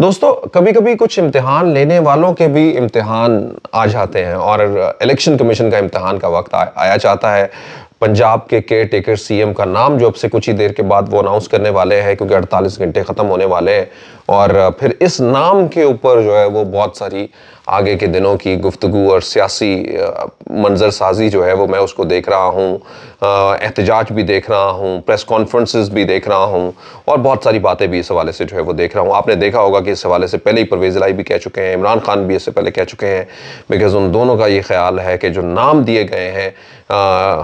दोस्तों कभी कभी कुछ इम्तिहान लेने वालों के भी इम्तिहान आ जाते हैं और इलेक्शन कमीशन का इम्तिहान का वक्त आ, आया जाता है पंजाब के केयर टेकर सीएम का नाम जो अब से कुछ ही देर के बाद वो अनाउंस करने वाले हैं क्योंकि 48 घंटे ख़त्म होने वाले हैं और फिर इस नाम के ऊपर जो है वो बहुत सारी आगे के दिनों की गुफ्तु और सियासी मंजर साजी जो है वो मैं उसको देख रहा हूँ एहतजाज भी देख रहा हूँ प्रेस कॉन्फ्रेंसेस भी देख रहा हूँ और बहुत सारी बातें भी इस हवाले से जो है वो देख रहा हूँ आपने देखा होगा कि इस हवाले से पहले ही परवेज लाई भी कह चुके हैं इमरान खान भी इससे पहले कह चुके हैं बिकॉज उन दोनों का ये ख्याल है कि जो नाम दिए गए हैं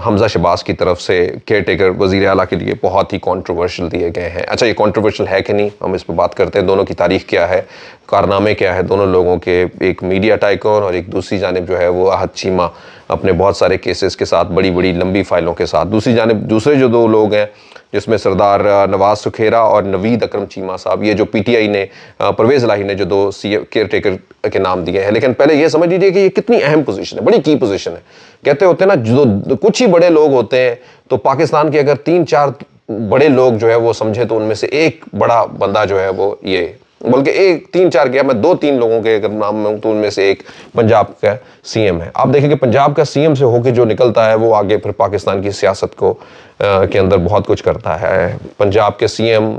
हमजा शबाज की तरफ से केयर टेकर वज़ी अला के लिए बहुत ही कॉन्ट्रोवर्शल दिए गए हैं अच्छा ये कॉन्ट्रोवर्शल है कि नहीं हम इस पर बात करते हैं दोनों की तारीख क्या है कारनामे क्या है दोनों लोगों के एक मीडिया टाइकोन और एक दूसरी जानब जो है वो अहद चीमा अपने बहुत सारे केसेस के साथ बड़ी बड़ी लंबी फाइलों के साथ दूसरी जानब दूसरे जो दो लोग हैं जिसमें सरदार नवाज सुखेरा और नवीद अक्रम चीमा साहब ये जो पीटीआई ने परवेज़ लाही ने जो दो सी केयर टेकर के नाम दिए हैं लेकिन पहले ये समझ लीजिए कि ये कितनी अहम पोजीशन है बड़ी की पोजीशन है कहते होते हैं ना जो कुछ ही बड़े लोग होते हैं तो पाकिस्तान के अगर तीन चार बड़े लोग जो है वो समझे तो उनमें से एक बड़ा बंदा जो है वो ये बल्कि एक तीन चार क्या मैं दो तीन लोगों के अगर नाम में हूँ तो उनमें से एक पंजाब का सीएम है आप देखेंगे पंजाब का सीएम से होकर जो निकलता है वो आगे फिर पाकिस्तान की सियासत को आ, के अंदर बहुत कुछ करता है पंजाब के सीएम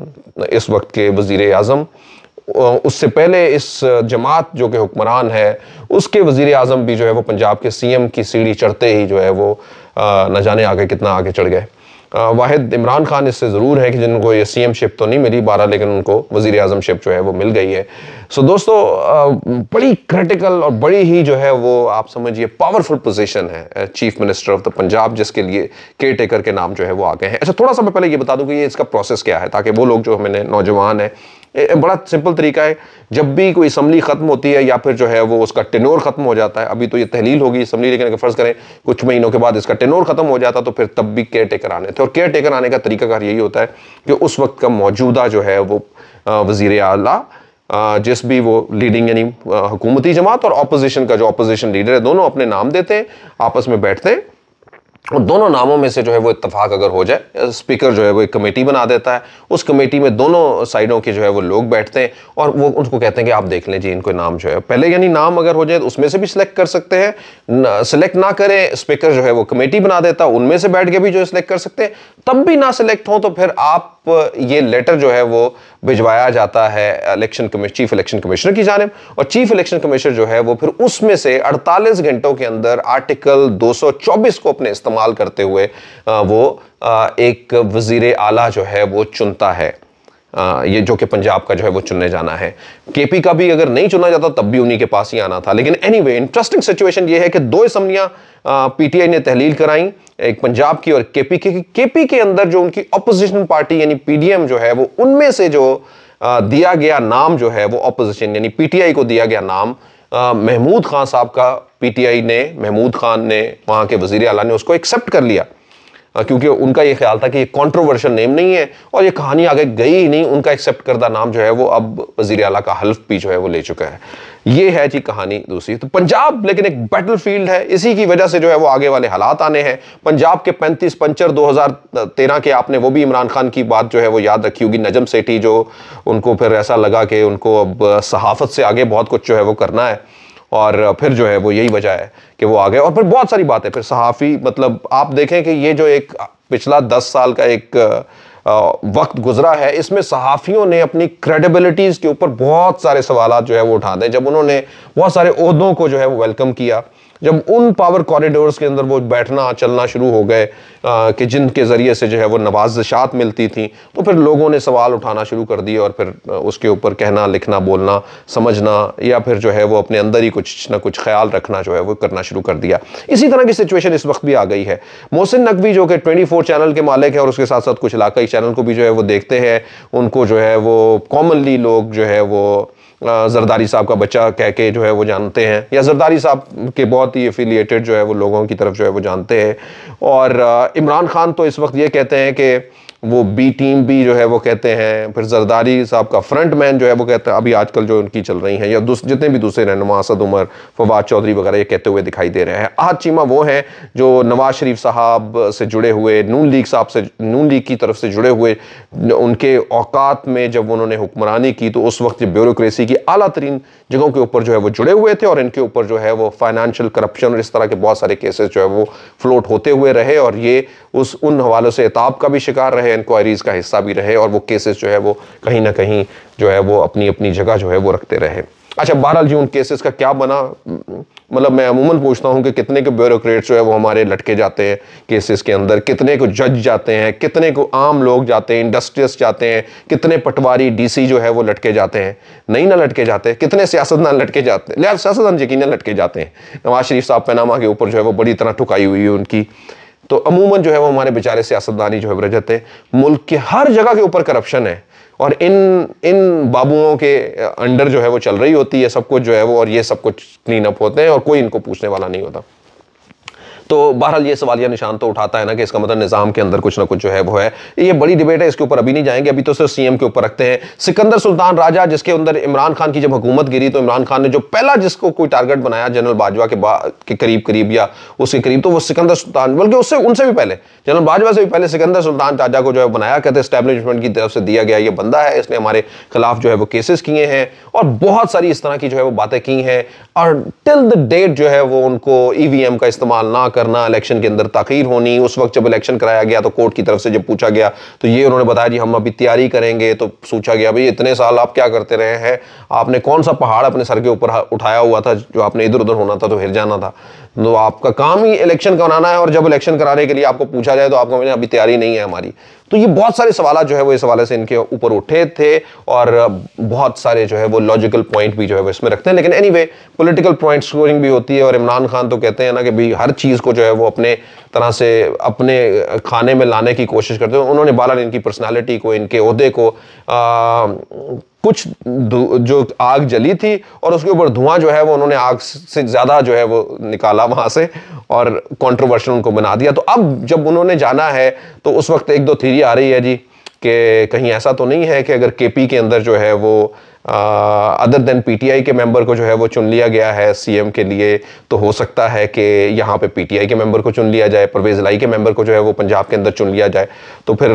इस वक्त के वजीर अजम उससे पहले इस जमात जो कि हुक्मरान है उसके वजीर अजम भी जो है वो पंजाब के सीएम की सीढ़ी चढ़ते ही जो है वो न जाने आगे कितना आगे चढ़ गए वाहिद इमरान खान इससे ज़रूर है कि जिनको ये सी एम शिप तो नहीं मिली बारह लेकिन उनको वज़ी अजम शिप जो है वो मिल गई है सो दोस्तों बड़ी क्रिटिकल और बड़ी ही जो है वो आप समझिए पावरफुल पोजीशन है chief minister of the Punjab जिसके लिए केयर टेकर के नाम जो है वो आ गए हैं अच्छा थोड़ा सा मैं पहले ये बता दूँ कि ये इसका प्रोसेस क्या है ताकि वो लोग जो हमें नौजवान हैं बड़ा सिंपल तरीका है जब भी कोई असम्बली ख़त्म होती है या फिर जो है वो उसका टेनोर ख़त्म हो जाता है अभी तो ये तहलील होगी असम्बली लेकिन अगर फ़र्ज़ करें कुछ महीनों के बाद इसका टेनोर ख़त्म हो जाता तो फिर तब भी केयर टेकर आने थे और केयर टेकर आने का तरीकाकार यही होता है कि उस वक्त का मौजूदा जो है वो वज़ी अला जिस भी वो लीडिंग यानी हुकूमती जमात और अपोजिशन का जो अपोजिशन लीडर है दोनों अपने नाम देते हैं आपस में बैठते हैं और दोनों नामों में से जो है वो इतफाक अगर हो जाए स्पीकर जो है वो एक कमेटी बना देता है उस कमेटी में दोनों साइडों के जो है वो लोग बैठते हैं और वो उनको कहते हैं कि आप देख लें जी इनको नाम जो है पहले यानी नाम अगर हो जाए तो उसमें से भी सिलेक्ट कर सकते हैं सिलेक्ट ना करें स्पीकर जो है वो कमेटी बना देता है उनमें से बैठ के भी जो है सिलेक्ट कर सकते हैं तब भी ना सिलेक्ट हों तो फिर आप ये लेटर जो है वो भिजवाया जाता है इलेक्शन चीफ इलेक्शन कमिश्नर की जानब और चीफ इलेक्शन कमिश्नर जो है वो फिर उसमें से अड़तालीस घंटों के अंदर आर्टिकल दो को अपने इस्तेमाल इस्तेमाल करते हुए वो एक वजीर आला जो है वो चुनता है ये जो कि पंजाब का जो है वो चुनने जाना है केपी का भी अगर नहीं चुना जाता तब भी उन्हीं के पास ही आना था लेकिन एनीवे इंटरेस्टिंग सिचुएशन ये है कि दो इसम्बलियाँ पीटीआई ने तहलील कराई एक पंजाब की और केपी की केपी के अंदर जो उनकी अपोजिशन पार्टी यानी पीडीएम जो है वो उनमें से जो दिया गया नाम जो है वो अपोजिशन यानी पीटीआई को दिया गया नाम महमूद खान साहब का पीटीआई ने महमूद खान ने वहाँ के वजीर अला ने उसको एक्सेप्ट कर लिया हाँ, क्योंकि उनका ये ख्याल था कि ये कॉन्ट्रोवर्शल नेम नहीं है और ये कहानी आगे गई ही नहीं उनका एक्सेप्ट करदा नाम जो है वो अब वजीर अला का हल्फ भी जो है वो ले चुका है ये है जी कहानी दूसरी तो पंजाब लेकिन एक बैटल फील्ड है इसी की वजह से जो है वो आगे वाले हालात आने हैं पंजाब के 35 पंचर 2013 के आपने वो भी इमरान खान की बात जो है वो याद रखी होगी नजम सेठी जो उनको फिर ऐसा लगा कि उनको अब सहाफत से आगे बहुत कुछ जो है वो करना है और फिर जो है वो यही वजह है कि वो आ गए और फिर बहुत सारी बातें फिर सहाफ़ी मतलब आप देखें कि ये जो एक पिछला दस साल का एक वक्त गुजरा है इसमें सहाफ़ियों ने अपनी क्रेडिबिलिटीज़ के ऊपर बहुत सारे सवाल जो है वो उठा दें जब उन्होंने बहुत सारे उहदों को जो है वो वेलकम किया जब उन पावर कॉरिडोर्स के अंदर वो बैठना चलना शुरू हो गए कि जिनके ज़रिए से जो है वो नवाजशात मिलती थी तो फिर लोगों ने सवाल उठाना शुरू कर दिए और फिर उसके ऊपर कहना लिखना बोलना समझना या फिर जो है वो अपने अंदर ही कुछ ना कुछ ख्याल रखना जो है वो करना शुरू कर दिया इसी तरह की सिचुएशन इस वक्त भी आ गई है मोहसिन नकवी जो कि ट्वेंटी चैनल के मालिक है और उसके साथ साथ कुछ इलाकई चैनल को भी जो है वो देखते हैं उनको जो है वो कॉमनली लोग जो है वो जरदारी साहब का बच्चा कह के जो है वो जानते हैं या जरदारी साहब के बहुत बहुत ही एफिलिएटेड जो है वो लोगों की तरफ जो है वो जानते हैं और इमरान खान तो इस वक्त ये कहते हैं कि वो बी टीम भी जो है वो कहते हैं फिर जरदारी साहब का फ्रंट मैन जो है वो कहते हैं अभी आजकल जो उनकी चल रही हैं या जितने भी दूसरे रहनुमा असद उमर फवाद चौधरी वगैरह ये कहते हुए दिखाई दे रहे हैं आज चीमा वो हैं जो नवाज शरीफ साहब से जुड़े हुए नून लीग साहब से नून लीग की तरफ से जुड़े हुए उनके औकात में जब उन्होंने हुक्मरानी की तो उस वक्त ब्यूरोसी की अला तरीन जगहों के ऊपर जो है वो जुड़े हुए थे और इनके ऊपर जो है वो फाइनेंशियल करप्शन और इस तरह के बहुत सारे केसेस जो है वो फ्लोट होते हुए रहे और ये उस उन हवालों से एताब का भी शिकार रहे इंक्वायरीज का हिस्सा भी रहे और वो केसेस जो है वो कहीं ना कहीं जो है वो अपनी अपनी जगह जो है वो रखते रहे अच्छा बहरहाल जी उन केसेस का क्या बना मतलब मैं अमूमन पूछता हूँ कि कितने के ब्यूरोक्रेट्स जो है वो हमारे लटके जाते हैं केसेस के अंदर कितने को जज जाते हैं कितने को आम लोग जाते हैं इंडस्ट्रियस जाते हैं कितने पटवारी डीसी जो है वो लटके जाते हैं नहीं ना लटके जाते कितने सियासतदान लटके जाते हैं लिहाजा सियासतदान यकीन लटके जाते हैं नवाज शरीफ साहब पैनामा के ऊपर जो है वो बड़ी तरह ठुकाई हुई है उनकी तो अमूमन जो है वो हमारे बेचारे सियासतदानी जो है रजत है मुल्क के हर जगह के ऊपर करप्शन है और इन इन बाबुओं के अंडर जो है वो चल रही होती है सब कुछ जो है वो और ये सब कुछ क्लीन अप होते हैं और कोई इनको पूछने वाला नहीं होता तो बहरहाल ये सवाल या निशान तो उठाता है ना कि इसका मतलब निज़ाम के अंदर कुछ ना कुछ जो है वो है ये बड़ी डिबेट है इसके ऊपर अभी नहीं जाएंगे अभी तो सिर्फ सीएम के ऊपर रखते हैं सिकंदर सुल्तान राजा जिसके अंदर इमरान खान की जब हुकूमत गिरी तो इमरान खान ने जो पहला जिसको कोई टारगेट बनाया जनरल बाजवा के के करीब करीब या उसके करीब तो वो सिकंदर सुल्तान बल्कि उससे उनसे भी पहले जनरल बाजवा से भी पहले सिकंदर सुल्तान राजा को जो है बनाया कहते स्टैब्लिशमेंट की तरफ से दिया गया ये बंदा है इसने हमारे खिलाफ जो है वो केसेस किए हैं और बहुत सारी इस तरह की जो है वो बातें की हैं और टिल द डेट जो है वो उनको ईवीएम e का इस्तेमाल ना करना इलेक्शन के अंदर तखीर होनी उस वक्त जब इलेक्शन कराया गया तो कोर्ट की तरफ से जब पूछा गया तो ये उन्होंने बताया जी हम अभी तैयारी करेंगे तो सोचा गया भाई इतने साल आप क्या करते रहे हैं आपने कौन सा पहाड़ अपने सर के ऊपर उठाया हुआ था जो आपने इधर उधर होना था तो हिर जाना था तो आपका काम ही इलेक्शन कराना है और जब इलेक्शन कराने के लिए आपको पूछा जाए तो आपको अभी तैयारी नहीं है हमारी तो ये बहुत सारे सवाल जो है वो इस हवाले से इनके ऊपर उठे थे और बहुत सारे जो है वो लॉजिकल पॉइंट भी जो है वो इसमें रखते हैं लेकिन anyway political point scoring भी होती है और इमरान खान तो कहते हैं ना कि भाई हर चीज़ को जो है वो अपने तरह से अपने खाने में लाने की कोशिश करते हैं उन्होंने बालन इनकी पर्सनैलिटी को इनके अहदे को आ, कुछ जो आग जली थी और उसके ऊपर धुआं जो है वो उन्होंने आग से ज़्यादा जो है वो निकाला वहाँ से और कंट्रोवर्शियल उनको बना दिया तो अब जब उन्होंने जाना है तो उस वक्त एक दो थीरी आ रही है जी कि कहीं ऐसा तो नहीं है कि अगर केपी के अंदर जो है वो अदर देन पीटीआई के मेंबर को जो है वो चुन लिया गया है सीएम के लिए तो हो सकता है कि यहाँ पे पीटीआई के मेंबर को चुन लिया जाए परवेज लाई के मेंबर को जो है वो पंजाब के अंदर चुन लिया जाए तो फिर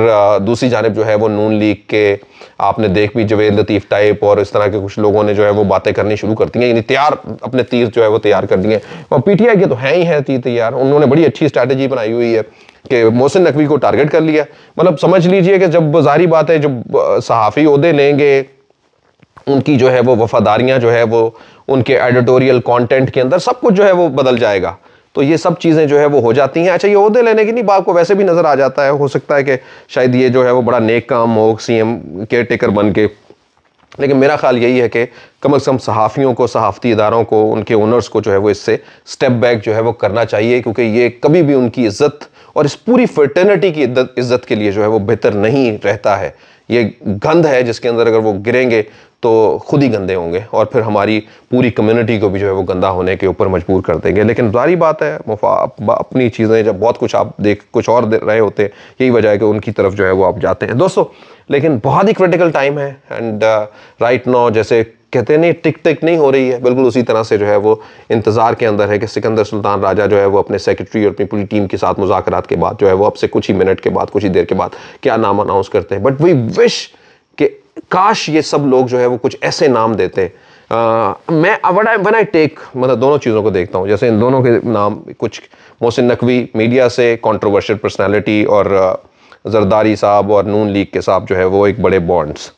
दूसरी जानब जो है वो नून लीग के आपने देख भी जवेद लतीफ़ टाइप और इस तरह के कुछ लोगों ने जो है वो बातें करनी शुरू कर दी हैं यानी तैयार अपने तीर जो है वो तैयार कर दिए और पी टी आई के तो हैं ही हैं तीर तैयार उन्होंने बड़ी अच्छी स्ट्रैटेजी बनाई हुई है कि मोहसिन नकवी को टारगेट कर लिया मतलब समझ लीजिए कि जब जारी बात है जब सहाफ़ी अहदे लेंगे उनकी जो है वो वफादारियाँ जो है वो उनके एडिटोरियल कंटेंट के अंदर सब कुछ जो है वो बदल जाएगा तो ये सब चीज़ें जो है वो हो जाती हैं अच्छा ये अहदे लेने की नहीं बाप को वैसे भी नज़र आ जाता है हो सकता है कि शायद ये जो है वो बड़ा नेक काम हो सी एम केयर टेकर बन के लेकिन मेरा ख्याल यही है कि कम अज़ कम सहाफ़ियों को सहाफ़ती इदारों को उनके ओनर्स को जो है वो इससे स्टेप बैक जो है वो करना चाहिए क्योंकि ये कभी भी उनकी इज़्ज़त और इस पूरी फर्टर्निटी की इज्जत के लिए जो है वो बेहतर नहीं रहता है ये गंध है जिसके अंदर अगर वो गिरेंगे तो खुद ही गंदे होंगे और फिर हमारी पूरी कम्युनिटी को भी जो है वो गंदा होने के ऊपर मजबूर कर देंगे लेकिन जारी बात है अपनी चीज़ें जब बहुत कुछ आप देख कुछ और दे रहे होते हैं यही वजह है कि उनकी तरफ जो है वो आप जाते हैं दोस्तों लेकिन बहुत ही क्रिटिकल टाइम है एंड राइट uh, नाउ जैसे कहते नहीं टिक टिक नहीं हो रही है बिल्कुल उसी तरह से जो है वो इंतज़ार के अंदर है कि सिकंदर सुल्तान राजा जो है वो अपने सेक्रेटरी और अपनी पूरी टीम के साथ मुजाकर के बाद जो है वो अब से कुछ ही मिनट के बाद कुछ ही देर के बाद क्या नाम अनाउंस करते हैं बट वी विश कि काश ये सब लोग जो है वो कुछ ऐसे नाम देते हैं मैं वन आई टेक मतलब दोनों चीज़ों को देखता हूँ जैसे इन दोनों के नाम कुछ मोहसिन नकवी मीडिया से कॉन्ट्रोवर्शियल पर्सनैलिटी और जरदारी साहब और नून लीग के साहब जो है वो एक बड़े बॉन्ड्स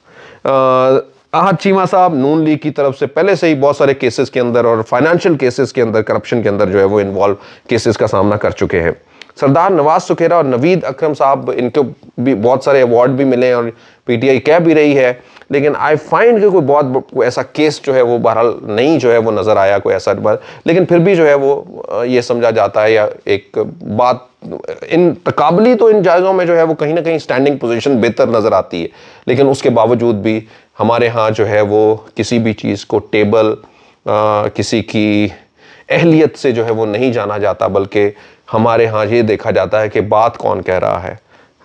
आहत चीमा साहब नून लीग की तरफ से पहले से ही बहुत सारे केसेस के अंदर और फाइनेंशियल केसेस के अंदर करप्शन के अंदर जो है वो इन्वॉल्व केसेस का सामना कर चुके हैं सरदार नवाज सुखेरा और नवीद अक्रम साहब इनको भी बहुत सारे अवार्ड भी मिले हैं और पीटीआई कह भी रही है लेकिन आई फाइंड कि कोई बहुत कोई ऐसा केस जो है वो बहरहाल नहीं जो है वो नज़र आया कोई ऐसा बार लेकिन फिर भी जो है वो ये समझा जाता है या एक बात इन तकबली तो इन जायज़ों में जो है वो कहीं ना कहीं स्टैंडिंग पोजिशन बेहतर नज़र आती है लेकिन उसके बावजूद भी हमारे यहाँ जो है वो किसी भी चीज़ को टेबल आ, किसी की अहलियत से जो है वो नहीं जाना जाता बल्कि हमारे यहाँ ये देखा जाता है कि बात कौन कह रहा है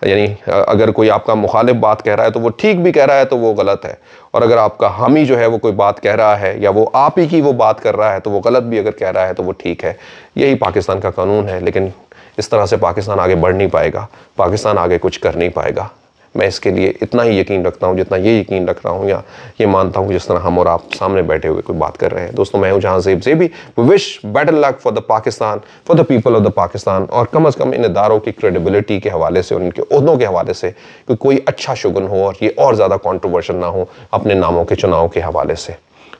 यानी अगर कोई आपका मुखालिफ बात कह रहा है तो वो ठीक भी कह रहा है तो वो गलत है और अगर आपका हामी जो है वो कोई बात कह रहा है या वो आप ही की वो बात कर रहा है तो वो गलत भी अगर कह रहा है तो वो ठीक है यही पाकिस्तान का कानून है लेकिन इस तरह से पाकिस्तान आगे बढ़ नहीं पाएगा पाकिस्तान आगे कुछ कर नहीं पाएगा मैं इसके लिए इतना ही यकीन रखता हूँ जितना ये यकीन रखता हूँ या ये मानता हूँ जिस तरह हम और आप सामने बैठे हुए कोई बात कर रहे हैं दोस्तों मैं हूँ जहाँ जेब जेबी wish better luck for the Pakistan for the people of the Pakistan और कम अज़ कम इन इदारों की क्रेडिबिलिटी के हवाले से उनके उहदों के हवाले से कि कोई अच्छा शुगन हो और ये और ज़्यादा कॉन्ट्रोवर्शल ना हो अपने नामों के चुनाव के हवाले से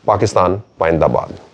पाकिस्तान पाइंदाबाद